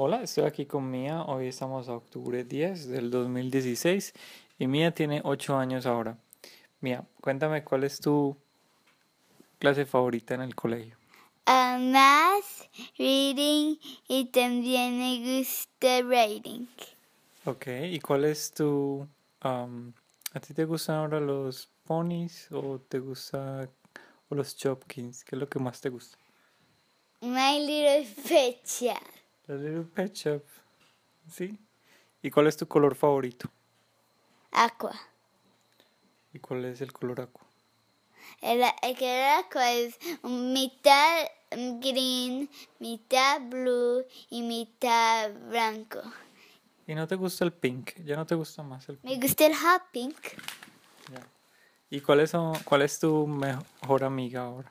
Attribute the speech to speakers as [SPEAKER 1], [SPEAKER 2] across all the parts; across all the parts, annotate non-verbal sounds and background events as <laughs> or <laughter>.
[SPEAKER 1] Hola, estoy aquí con Mía. Hoy estamos a octubre 10 del 2016 y Mía tiene 8 años ahora. Mía, cuéntame cuál es tu clase favorita en el colegio.
[SPEAKER 2] Ah, más reading y también me gusta writing.
[SPEAKER 1] Ok, ¿y cuál es tu... ¿A ti te gustan ahora los ponies o te gusta o los chopkins? ¿Qué es lo que más te gusta?
[SPEAKER 2] My Little fecha.
[SPEAKER 1] Little ¿Sí? ¿Y cuál es tu color favorito? Aqua. ¿Y cuál es el color aqua?
[SPEAKER 2] El, el aqua es mitad green, mitad blue y mitad blanco.
[SPEAKER 1] ¿Y no te gusta el pink? ¿Ya no te gusta más el pink?
[SPEAKER 2] Me gusta el hot pink.
[SPEAKER 1] ¿Y cuál es, cuál es tu mejor amiga ahora?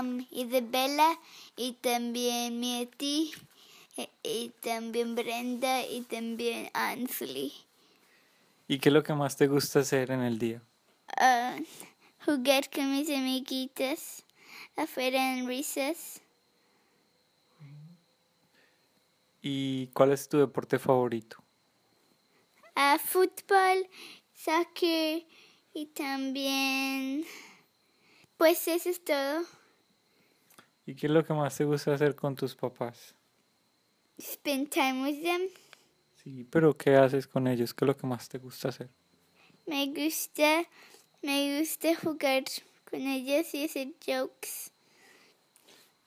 [SPEAKER 2] Um, Isabela y también Mieti y también Brenda y también Ansley.
[SPEAKER 1] ¿Y qué es lo que más te gusta hacer en el día?
[SPEAKER 2] Ah, jugar con mis amiguitas afuera en risas.
[SPEAKER 1] ¿Y cuál es tu deporte favorito?
[SPEAKER 2] Ah, fútbol, soccer y también... Pues eso es todo.
[SPEAKER 1] ¿Y qué es lo que más te gusta hacer con tus papás?
[SPEAKER 2] spend time with them.
[SPEAKER 1] Sí, pero ¿qué haces con ellos? ¿Qué es lo que más te gusta hacer?
[SPEAKER 2] Me gusta, me gusta jugar con ellos y hacer jokes.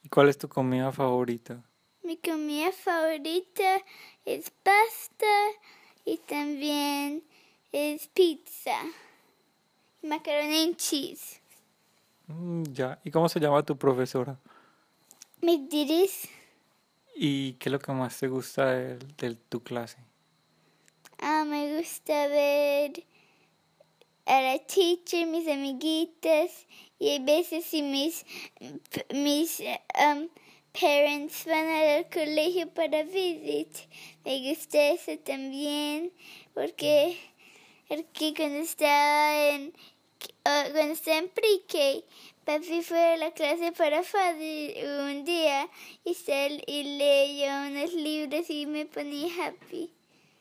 [SPEAKER 1] ¿Y cuál es tu comida favorita?
[SPEAKER 2] Mi comida favorita es pasta y también es pizza. Macaroni en cheese.
[SPEAKER 1] Mm, ya, ¿y cómo se llama tu profesora?
[SPEAKER 2] McDiris.
[SPEAKER 1] ¿Y qué es lo que más te gusta de, tu clase?
[SPEAKER 2] Ah, me gusta ver a la teacher, mis amiguitas y a veces mis, mis um, parents van al colegio para visitar. Me gusta eso también porque, aquí cuando estaba en cuando estaba en que papi fue a la clase para Fadi un día y ser unos libros y me ponía happy.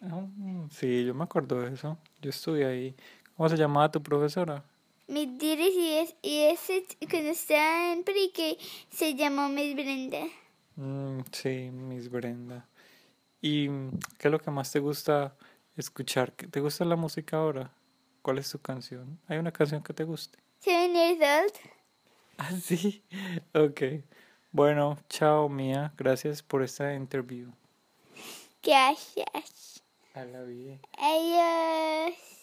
[SPEAKER 1] Ah, sí, yo me acuerdo de eso. Yo estuve ahí. ¿Cómo se llamaba tu profesora?
[SPEAKER 2] Mi diris y, ese cuando estaba en Prique se llamó Miss Brenda.
[SPEAKER 1] Mm, sí, Miss Brenda. ¿Y qué es lo que más te gusta escuchar? ¿Te gusta la música ahora? ¿Cuál es tu canción? ¿Hay una canción que te guste?
[SPEAKER 2] Seven Years Old.
[SPEAKER 1] Ah, <laughs> sí. Ok. Bueno, chao, Mía. Gracias por esta interview.
[SPEAKER 2] Gracias. A la vida. Adiós.